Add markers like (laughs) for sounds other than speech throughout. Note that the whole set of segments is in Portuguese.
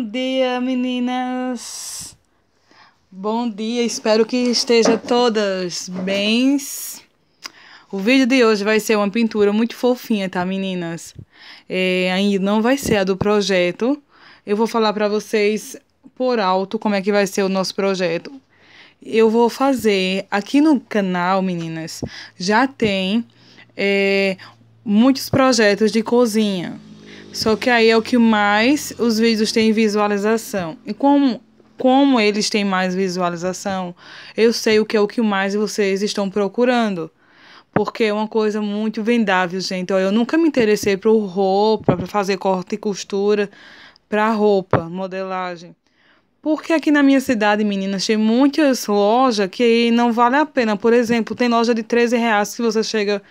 Bom dia, meninas. Bom dia, espero que estejam todas bem. O vídeo de hoje vai ser uma pintura muito fofinha, tá, meninas? É, ainda não vai ser a do projeto. Eu vou falar pra vocês por alto como é que vai ser o nosso projeto. Eu vou fazer aqui no canal, meninas, já tem é, muitos projetos de cozinha só que aí é o que mais os vídeos têm visualização. E como, como eles têm mais visualização, eu sei o que é o que mais vocês estão procurando. Porque é uma coisa muito vendável, gente. Eu nunca me interessei por roupa, para fazer corte e costura, para roupa, modelagem. Porque aqui na minha cidade, meninas, tem muitas lojas que não vale a pena. Por exemplo, tem loja de 13 reais que você chega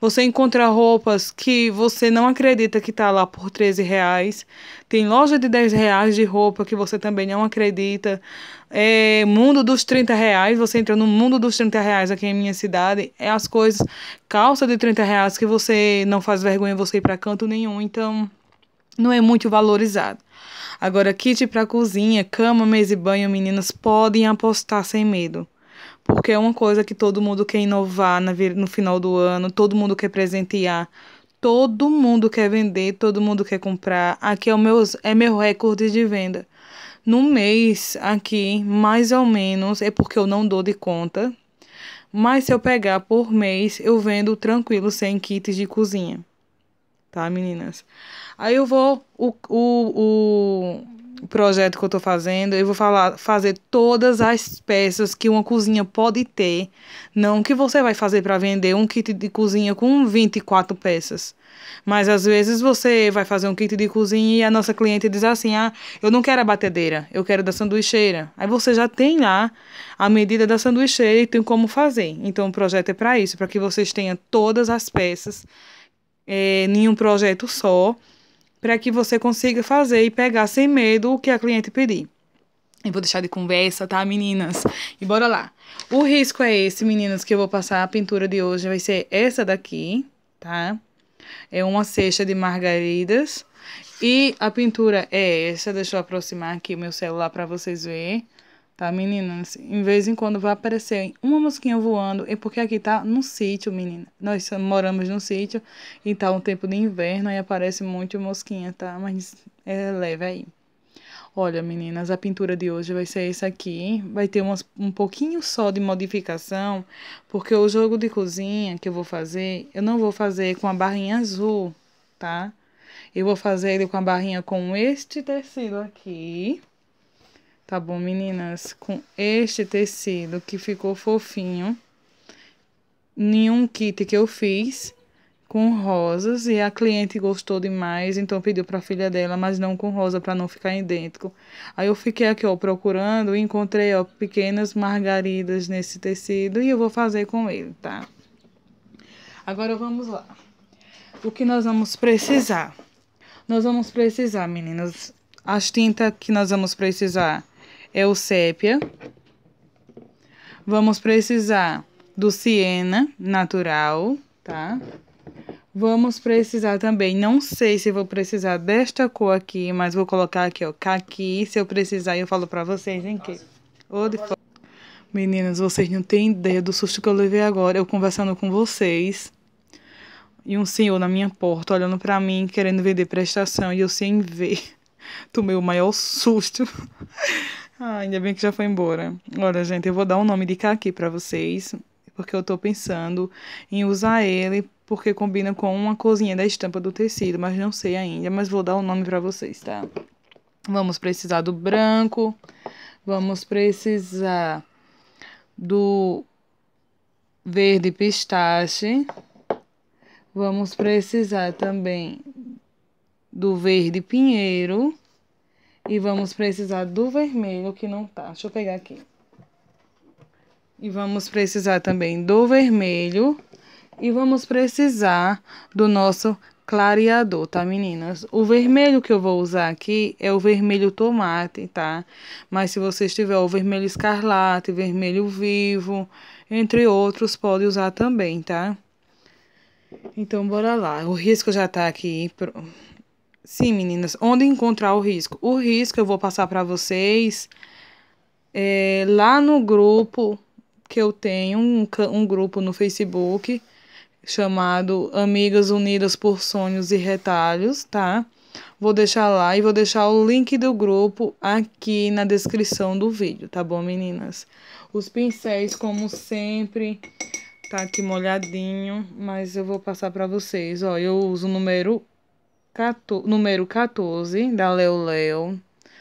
você encontra roupas que você não acredita que está lá por 13 reais. Tem loja de 10 reais de roupa que você também não acredita. É, mundo dos 30 reais, você entra no mundo dos 30 reais aqui em minha cidade. É as coisas, calça de 30 reais que você não faz vergonha você ir para canto nenhum. Então, não é muito valorizado. Agora, kit para cozinha, cama, mesa e banho, meninas podem apostar sem medo porque é uma coisa que todo mundo quer inovar no final do ano, todo mundo quer presentear, todo mundo quer vender, todo mundo quer comprar. Aqui é, o meu é meu recorde de venda. No mês, aqui, mais ou menos, é porque eu não dou de conta, mas se eu pegar por mês, eu vendo tranquilo, sem kits de cozinha. Tá, meninas? Aí eu vou. O, o, o, o projeto que eu estou fazendo, eu vou falar, fazer todas as peças que uma cozinha pode ter. Não que você vai fazer para vender um kit de cozinha com 24 peças. Mas às vezes você vai fazer um kit de cozinha e a nossa cliente diz assim: ah, eu não quero a batedeira, eu quero da sanduicheira. Aí você já tem lá a medida da sanduicheira e tem como fazer. Então o projeto é para isso, para que vocês tenham todas as peças é, em um projeto só para que você consiga fazer e pegar sem medo o que a cliente pedir. Eu vou deixar de conversa, tá, meninas? E bora lá. O risco é esse, meninas, que eu vou passar a pintura de hoje. Vai ser essa daqui, tá? É uma cesta de margaridas. E a pintura é essa. Deixa eu aproximar aqui o meu celular para vocês verem tá, meninas? Em vez em quando vai aparecer uma mosquinha voando, e porque aqui tá no sítio, menina. Nós moramos no sítio e tá um tempo de inverno e aparece muito mosquinha, tá? Mas é leve aí. Olha, meninas, a pintura de hoje vai ser essa aqui. Vai ter umas, um pouquinho só de modificação, porque o jogo de cozinha que eu vou fazer, eu não vou fazer com a barrinha azul, tá? Eu vou fazer ele com a barrinha com este tecido aqui Tá bom, meninas? Com este tecido que ficou fofinho, nenhum kit que eu fiz com rosas e a cliente gostou demais, então pediu para a filha dela, mas não com rosa para não ficar idêntico. Aí eu fiquei aqui, ó, procurando e encontrei, ó, pequenas margaridas nesse tecido e eu vou fazer com ele, tá? Agora vamos lá. O que nós vamos precisar? Nós vamos precisar, meninas, as tintas que nós vamos precisar é o sépia. Vamos precisar do siena natural, tá? Vamos precisar também, não sei se vou precisar desta cor aqui, mas vou colocar aqui, ó, caqui. Se eu precisar, eu falo pra vocês, hein, que... Ou de Meninas, vocês não têm ideia do susto que eu levei agora. Eu conversando com vocês e um senhor na minha porta olhando para mim, querendo vender prestação, e eu sem ver. (laughs) Tomei o maior susto. Ah, ainda bem que já foi embora. Olha, gente, eu vou dar o um nome de caqui para vocês, porque eu tô pensando em usar ele, porque combina com uma cozinha da estampa do tecido, mas não sei ainda, mas vou dar o um nome para vocês, tá? Vamos precisar do branco, vamos precisar do verde pistache, vamos precisar também do verde pinheiro, e vamos precisar do vermelho que não tá. Deixa eu pegar aqui. E vamos precisar também do vermelho. E vamos precisar do nosso clareador, tá, meninas? O vermelho que eu vou usar aqui é o vermelho tomate, tá? Mas se você tiver o vermelho escarlate, vermelho vivo, entre outros, pode usar também, tá? Então, bora lá. O risco já tá aqui pronto. Sim, meninas, onde encontrar o risco? O risco eu vou passar para vocês é, lá no grupo que eu tenho, um, um grupo no Facebook chamado Amigas Unidas por Sonhos e Retalhos, tá? Vou deixar lá e vou deixar o link do grupo aqui na descrição do vídeo, tá bom, meninas? Os pincéis, como sempre, tá aqui molhadinho, mas eu vou passar para vocês, ó. Eu uso o número 14, número 14, da Leo Leo.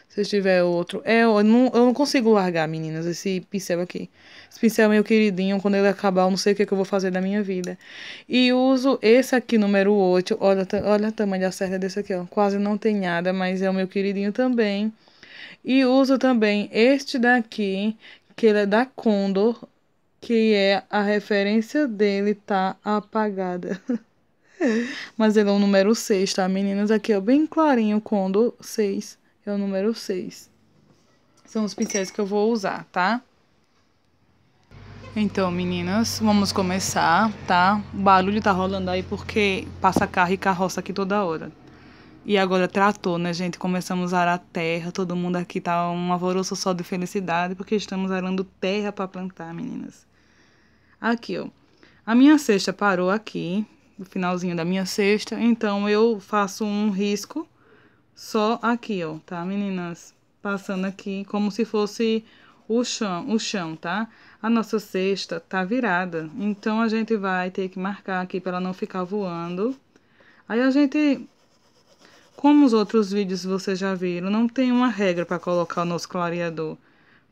Se tiver outro. É, eu não, eu não consigo largar, meninas, esse pincel aqui. Esse pincel é meu queridinho. Quando ele acabar, eu não sei o que, é que eu vou fazer da minha vida. E uso esse aqui, número 8. Olha, olha o tamanho da certa desse aqui, ó. Quase não tem nada, mas é o meu queridinho também. E uso também este daqui, que ele é da Condor, que é a referência dele tá apagada. (laughs) Mas ele é o número 6, tá, meninas? Aqui, ó, bem clarinho, quando 6. É o número 6. São os pincéis que eu vou usar, tá? Então, meninas, vamos começar, tá? O barulho tá rolando aí porque passa carro e carroça aqui toda hora. E agora é tratou, né, gente? Começamos a arar terra, todo mundo aqui tá um alvoroço só de felicidade, porque estamos arando terra para plantar, meninas. Aqui, ó. A minha cesta parou aqui, no finalzinho da minha cesta, então eu faço um risco só aqui, ó, tá, meninas? Passando aqui como se fosse o chão, o chão, tá? A nossa cesta tá virada, então a gente vai ter que marcar aqui para ela não ficar voando. Aí a gente, como os outros vídeos vocês já viram, não tem uma regra para colocar o nosso clareador.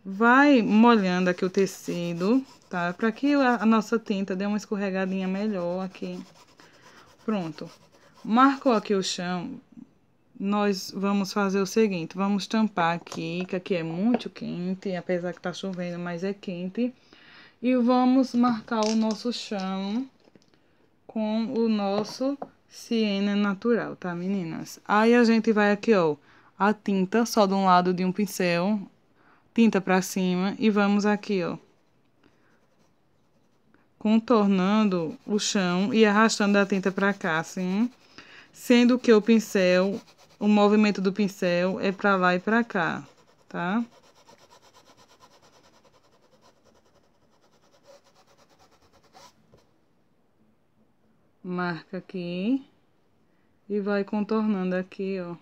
Vai molhando aqui o tecido, tá? Para que a nossa tinta dê uma escorregadinha melhor aqui. Pronto. Marcou aqui o chão. Nós vamos fazer o seguinte, vamos tampar aqui, que aqui é muito quente, apesar que tá chovendo, mas é quente. E vamos marcar o nosso chão com o nosso siena natural, tá, meninas? Aí a gente vai aqui, ó, a tinta só de um lado de um pincel, tinta pra cima, e vamos aqui, ó, contornando o chão e arrastando a tinta para cá, assim, sendo que o pincel, o movimento do pincel é para lá e para cá, tá? Marca aqui e vai contornando aqui, ó,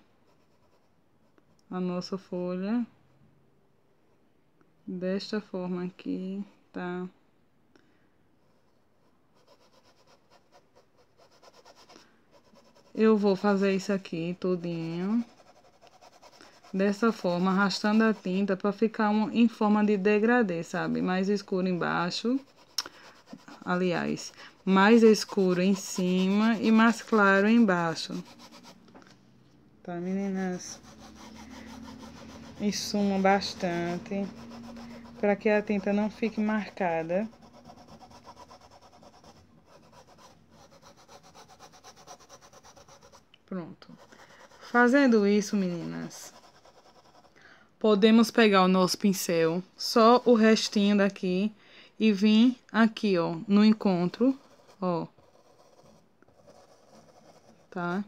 a nossa folha desta forma aqui, tá? eu vou fazer isso aqui tudinho. Dessa forma, arrastando a tinta para ficar um, em forma de degradê, sabe? Mais escuro embaixo, aliás, mais escuro em cima e mais claro embaixo. Tá, meninas? Insuma bastante para que a tinta não fique marcada. Pronto. Fazendo isso, meninas, podemos pegar o nosso pincel, só o restinho daqui, e vir aqui, ó, no encontro, ó. Tá?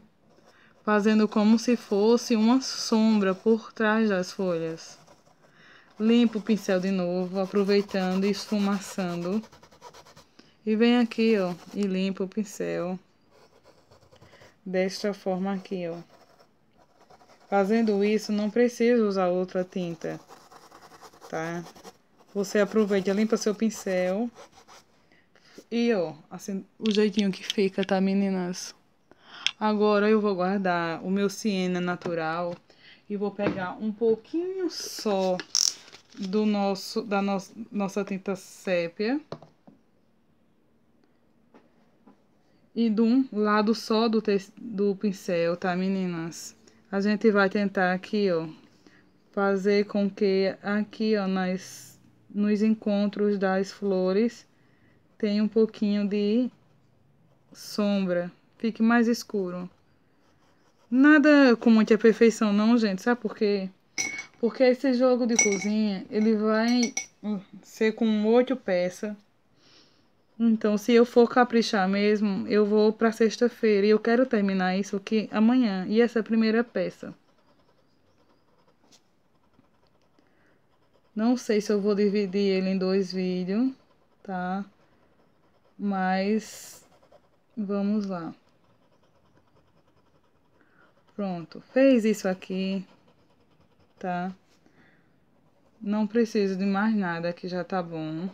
Fazendo como se fosse uma sombra por trás das folhas. Limpo o pincel de novo, aproveitando e esfumaçando. E vem aqui, ó, e limpa o pincel desta forma aqui, ó. Fazendo isso, não precisa usar outra tinta, tá? Você aproveita, limpa seu pincel. E, ó, assim, o jeitinho que fica, tá, meninas? Agora eu vou guardar o meu siena natural e vou pegar um pouquinho só do nosso da no, nossa tinta sépia e de um lado só do, do pincel, tá, meninas? A gente vai tentar aqui, ó, fazer com que aqui, ó, nas, nos encontros das flores tenha um pouquinho de sombra, fique mais escuro. Nada com muita perfeição não, gente, sabe por quê? Porque esse jogo de cozinha, ele vai hum, ser com oito peças então, se eu for caprichar mesmo, eu vou para sexta-feira e eu quero terminar isso aqui amanhã. E essa é a primeira peça. Não sei se eu vou dividir ele em dois vídeos, tá? Mas vamos lá. Pronto, fez isso aqui, tá? Não preciso de mais nada, que já tá bom.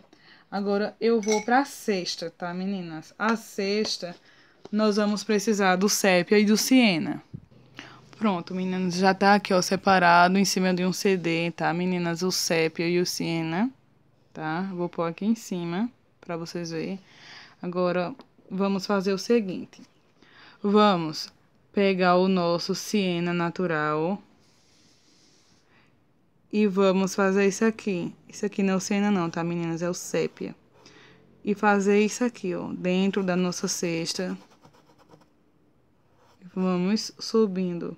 Agora eu vou para a sexta, tá, meninas? A sexta nós vamos precisar do sépia e do siena. Pronto, meninas, já tá aqui, ó, separado em cima de um CD, tá, meninas? O sépia e o siena, tá? Vou pôr aqui em cima para vocês verem. Agora vamos fazer o seguinte. Vamos pegar o nosso siena natural, e vamos fazer isso aqui. Isso aqui não é o Siena não, tá, meninas? É o sépia. E fazer isso aqui, ó, dentro da nossa cesta. Vamos subindo.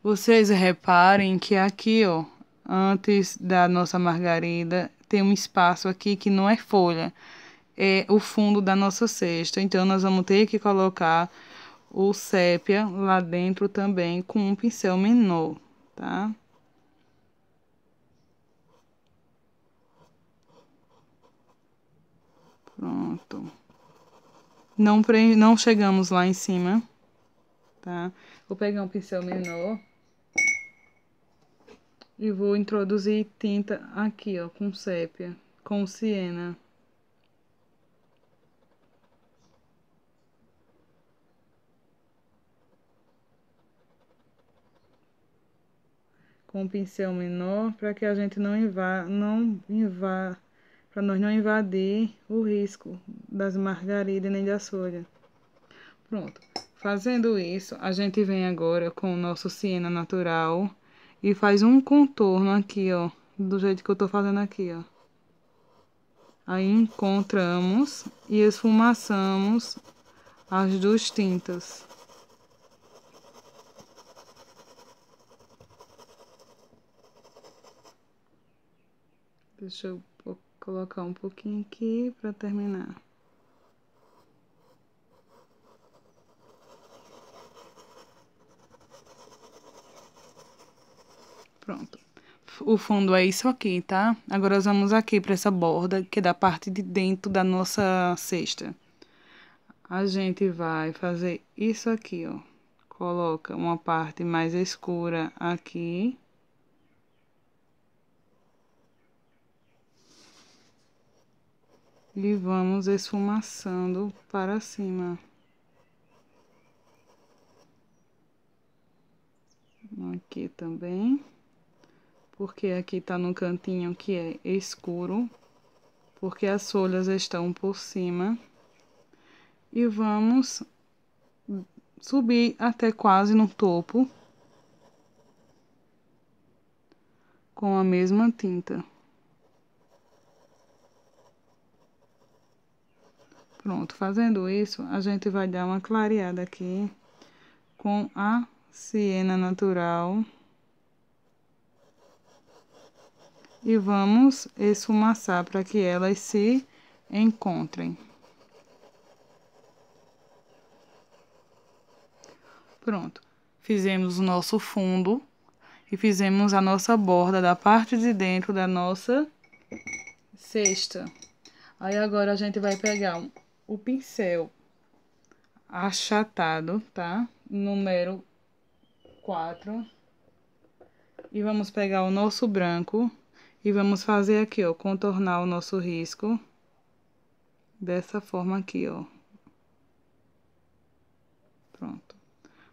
Vocês reparem que aqui, ó, antes da nossa margarida, tem um espaço aqui que não é folha. É o fundo da nossa cesta. Então, nós vamos ter que colocar o sépia lá dentro também com um pincel menor, tá? Pronto. Não, pre... não chegamos lá em cima, tá? Vou pegar um pincel menor e vou introduzir tinta aqui, ó, com sépia, com siena. Com um pincel menor, para que a gente não invada, não invada para nós não invadir o risco das margaridas nem da soja. Pronto. Fazendo isso, a gente vem agora com o nosso siena natural e faz um contorno aqui, ó, do jeito que eu tô fazendo aqui, ó. Aí encontramos e esfumaçamos as duas tintas. Deixa eu colocar um pouquinho aqui para terminar. Pronto. O fundo é isso aqui, tá? Agora nós vamos aqui para essa borda, que é da parte de dentro da nossa cesta. A gente vai fazer isso aqui, ó. Coloca uma parte mais escura aqui. e vamos esfumaçando para cima. Aqui também, porque aqui tá no cantinho que é escuro, porque as folhas estão por cima. E vamos subir até quase no topo com a mesma tinta. Pronto, fazendo isso, a gente vai dar uma clareada aqui com a siena natural. E vamos esfumaçar para que elas se encontrem. Pronto, fizemos o nosso fundo e fizemos a nossa borda da parte de dentro da nossa cesta. Aí agora a gente vai pegar o pincel achatado, tá? Número 4. E vamos pegar o nosso branco e vamos fazer aqui, ó, contornar o nosso risco dessa forma aqui, ó. Pronto.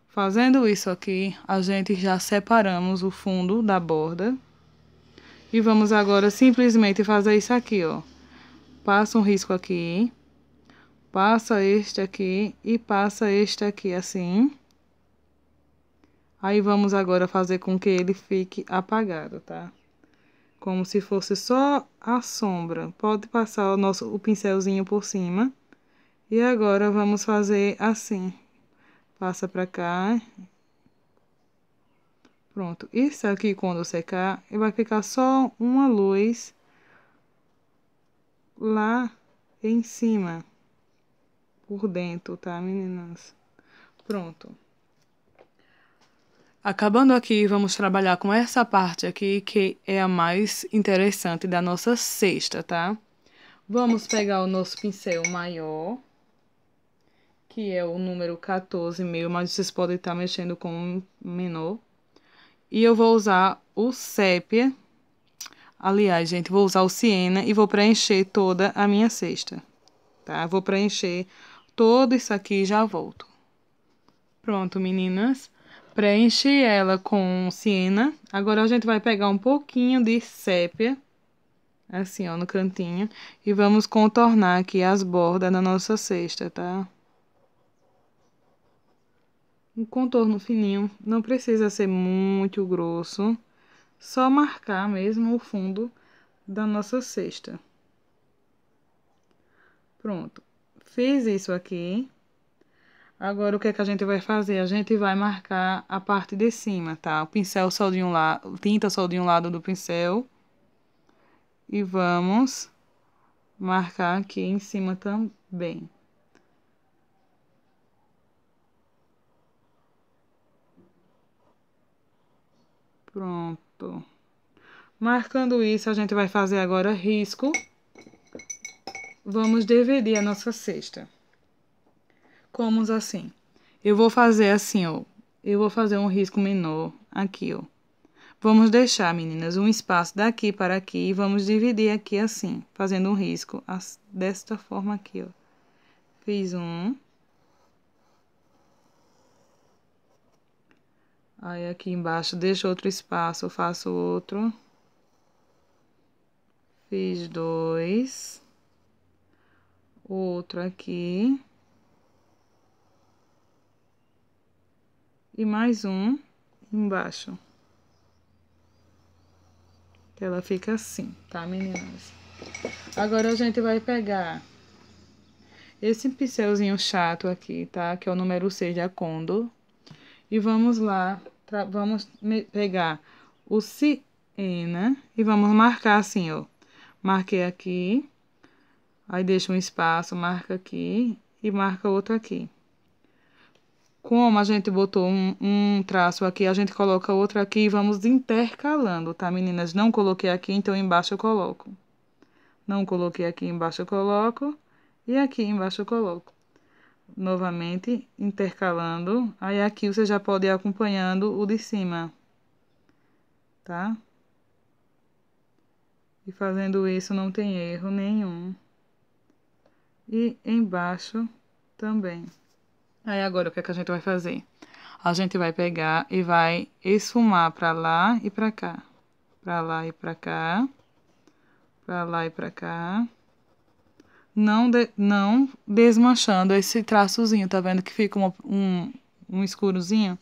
Fazendo isso aqui, a gente já separamos o fundo da borda. E vamos agora simplesmente fazer isso aqui, ó. Passa um risco aqui, passa este aqui e passa este aqui assim. Aí, vamos agora fazer com que ele fique apagado, tá? Como se fosse só a sombra. Pode passar o nosso o pincelzinho por cima. E agora, vamos fazer assim. Passa pra cá. Pronto. Isso aqui, quando secar, vai ficar só uma luz lá em cima por dentro, tá, meninas? Pronto. Acabando aqui, vamos trabalhar com essa parte aqui, que é a mais interessante da nossa cesta, tá? Vamos pegar o nosso pincel maior, que é o número 14 mil, mas vocês podem estar mexendo com o menor. E eu vou usar o sépia, aliás, gente, vou usar o siena e vou preencher toda a minha cesta, tá? Vou preencher todo isso aqui e já volto. Pronto, meninas. Preenchi ela com siena. Agora a gente vai pegar um pouquinho de sépia, assim, ó, no cantinho. E vamos contornar aqui as bordas da nossa cesta, tá? Um contorno fininho, não precisa ser muito grosso. Só marcar mesmo o fundo da nossa cesta. Pronto fiz isso aqui. Agora, o que é que a gente vai fazer? A gente vai marcar a parte de cima, tá? O pincel só de um lado, tinta só de um lado do pincel. E vamos marcar aqui em cima também. Pronto. Marcando isso, a gente vai fazer agora risco. Vamos dividir a nossa cesta. Como assim? Eu vou fazer assim, ó. Eu vou fazer um risco menor aqui, ó. Vamos deixar, meninas, um espaço daqui para aqui e vamos dividir aqui assim, fazendo um risco desta forma aqui, ó. Fiz um. Aí aqui embaixo deixo outro espaço, faço outro. Fiz dois outro aqui. E mais um embaixo. Ela fica assim, tá, meninas? Agora a gente vai pegar esse pincelzinho chato aqui, tá? Que é o número 6 da Condor. E vamos lá, vamos pegar o Siena e vamos marcar assim, ó. Marquei aqui Aí deixa um espaço, marca aqui e marca outro aqui. Como a gente botou um, um traço aqui, a gente coloca outro aqui e vamos intercalando, tá, meninas? Não coloquei aqui, então embaixo eu coloco. Não coloquei aqui, embaixo eu coloco. E aqui embaixo eu coloco. Novamente, intercalando. Aí aqui você já pode ir acompanhando o de cima. Tá? E fazendo isso não tem erro nenhum e embaixo também. Aí agora o que, é que a gente vai fazer? A gente vai pegar e vai esfumar para lá e para cá, para lá e para cá, para lá e para cá. Não, de, não desmanchando esse traçozinho, tá vendo que fica uma, um, um escurozinho?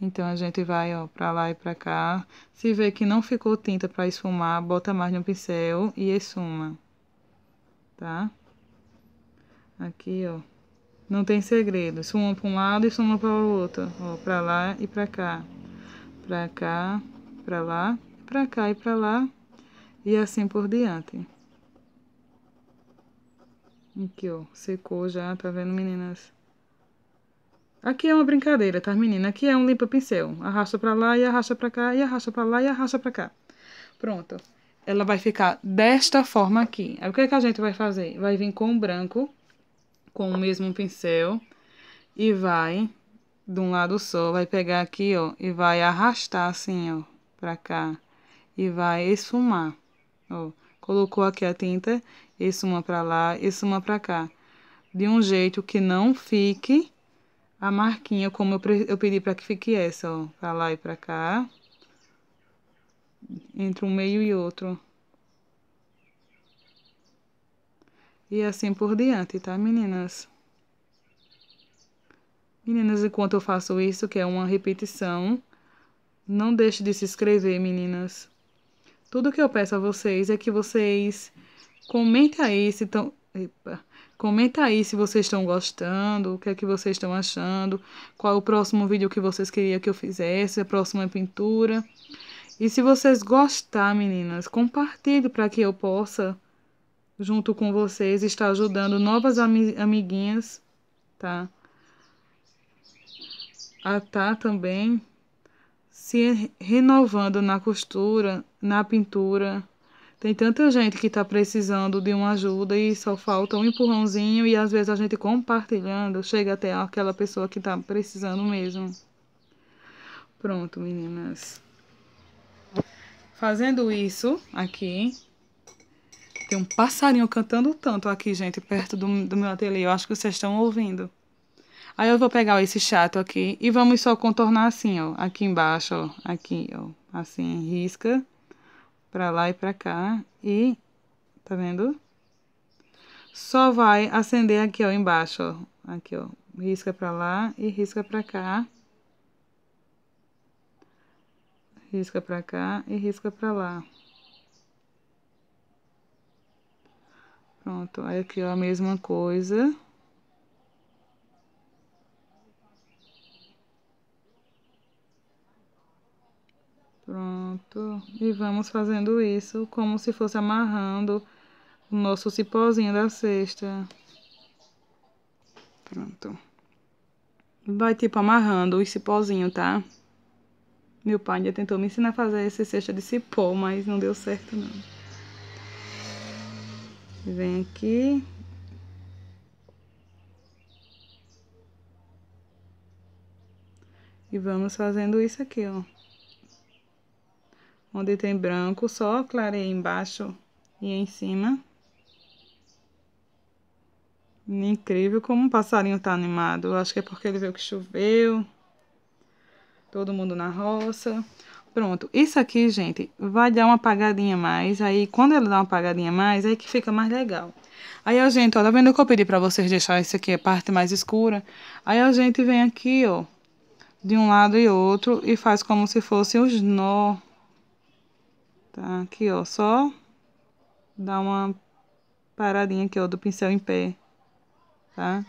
Então a gente vai, ó, para lá e para cá. Se vê que não ficou tinta para esfumar, bota mais no pincel e esfuma, tá? Aqui, ó. Não tem segredo. Suma para um lado e suma para o outro. Ó, para lá e para cá. Para cá, para lá, para cá e para lá. E assim por diante. Aqui, ó. Secou já, tá vendo, meninas? Aqui é uma brincadeira, tá, menina? Aqui é um limpa-pincel. Arrasta para lá e arrasta para cá e arrasta para lá e arrasta para cá. Pronto. Ela vai ficar desta forma aqui. Aí, o que, é que a gente vai fazer? Vai vir com o branco com o mesmo pincel e vai de um lado só, vai pegar aqui, ó, e vai arrastar assim, ó, pra cá e vai esfumar, ó. Colocou aqui a tinta, esfuma pra lá, esfuma pra cá. De um jeito que não fique a marquinha como eu, eu pedi pra que fique essa, ó, pra lá e pra cá. Entre um meio e outro, E assim por diante, tá, meninas? Meninas, enquanto eu faço isso, que é uma repetição, não deixe de se inscrever, meninas. Tudo que eu peço a vocês é que vocês comentem aí se estão. Comenta aí se vocês estão gostando, o que é que vocês estão achando, qual é o próximo vídeo que vocês queriam que eu fizesse, a próxima pintura. E se vocês gostar, meninas, compartilhe para que eu possa junto com vocês, está ajudando novas ami amiguinhas, tá? A tá também se renovando na costura, na pintura. Tem tanta gente que está precisando de uma ajuda e só falta um empurrãozinho e às vezes a gente compartilhando chega até aquela pessoa que está precisando mesmo. Pronto, meninas. Fazendo isso aqui, tem um passarinho cantando tanto aqui, gente, perto do, do meu ateliê. Eu acho que vocês estão ouvindo. Aí eu vou pegar esse chato aqui e vamos só contornar assim, ó. Aqui embaixo, ó. Aqui, ó. Assim, risca. Pra lá e pra cá. E, tá vendo? Só vai acender aqui, ó, embaixo, ó. Aqui, ó. Risca pra lá e risca pra cá. Risca pra cá e risca pra lá. Pronto, aí aqui ó, a mesma coisa. Pronto, e vamos fazendo isso como se fosse amarrando o nosso cipózinho da cesta. Pronto. Vai tipo amarrando os cipózinho, tá? Meu pai já tentou me ensinar a fazer esse cesta de cipó, mas não deu certo não. Vem aqui. E vamos fazendo isso aqui, ó. Onde tem branco, só clareia embaixo e em cima. Incrível como o passarinho tá animado. acho que é porque ele viu que choveu. Todo mundo na roça. Pronto, isso aqui, gente, vai dar uma apagadinha mais, aí quando ela dá uma apagadinha mais, aí que fica mais legal. Aí a gente, ó, tá vendo que eu pedi pra vocês deixar isso aqui a parte mais escura? Aí a gente vem aqui, ó, de um lado e outro e faz como se fosse os nó. Tá, aqui, ó, só dá uma paradinha aqui, ó, do pincel em pé, tá?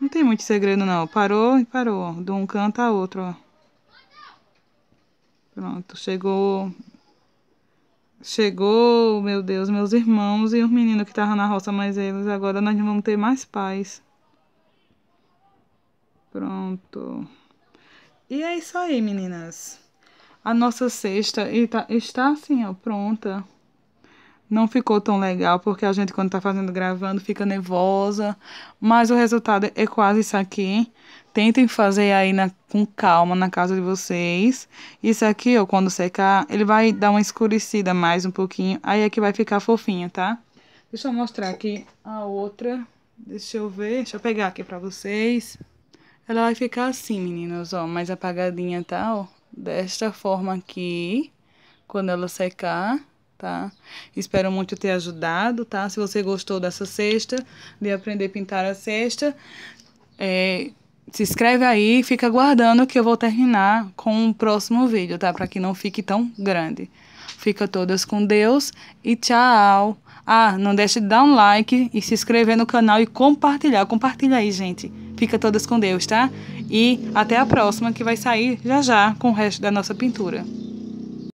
Não tem muito segredo, não. Parou e parou, ó, de um canto a outro, ó. Pronto, chegou. Chegou, meu Deus, meus irmãos e os meninos que estavam na roça, mas eles agora nós vamos ter mais paz. Pronto. E é isso aí, meninas. A nossa cesta está, está assim, ó, pronta não ficou tão legal, porque a gente, quando está fazendo gravando, fica nervosa. Mas o resultado é quase isso aqui. Tentem fazer aí na, com calma na casa de vocês. Isso aqui, ó, quando secar, ele vai dar uma escurecida mais um pouquinho. Aí é que vai ficar fofinho, tá? Deixa eu mostrar aqui a outra. Deixa eu ver, deixa eu pegar aqui pra vocês. Ela vai ficar assim, meninas, ó, mais apagadinha, tá? Ó, desta forma aqui, quando ela secar tá? Espero muito ter ajudado, tá? Se você gostou dessa cesta, de aprender a pintar a cesta, é, se inscreve aí e fica aguardando que eu vou terminar com o próximo vídeo, tá? Para que não fique tão grande. Fica todas com Deus e tchau! Ah, não deixe de dar um like e se inscrever no canal e compartilhar. Compartilha aí, gente. Fica todas com Deus, tá? E até a próxima que vai sair já já com o resto da nossa pintura.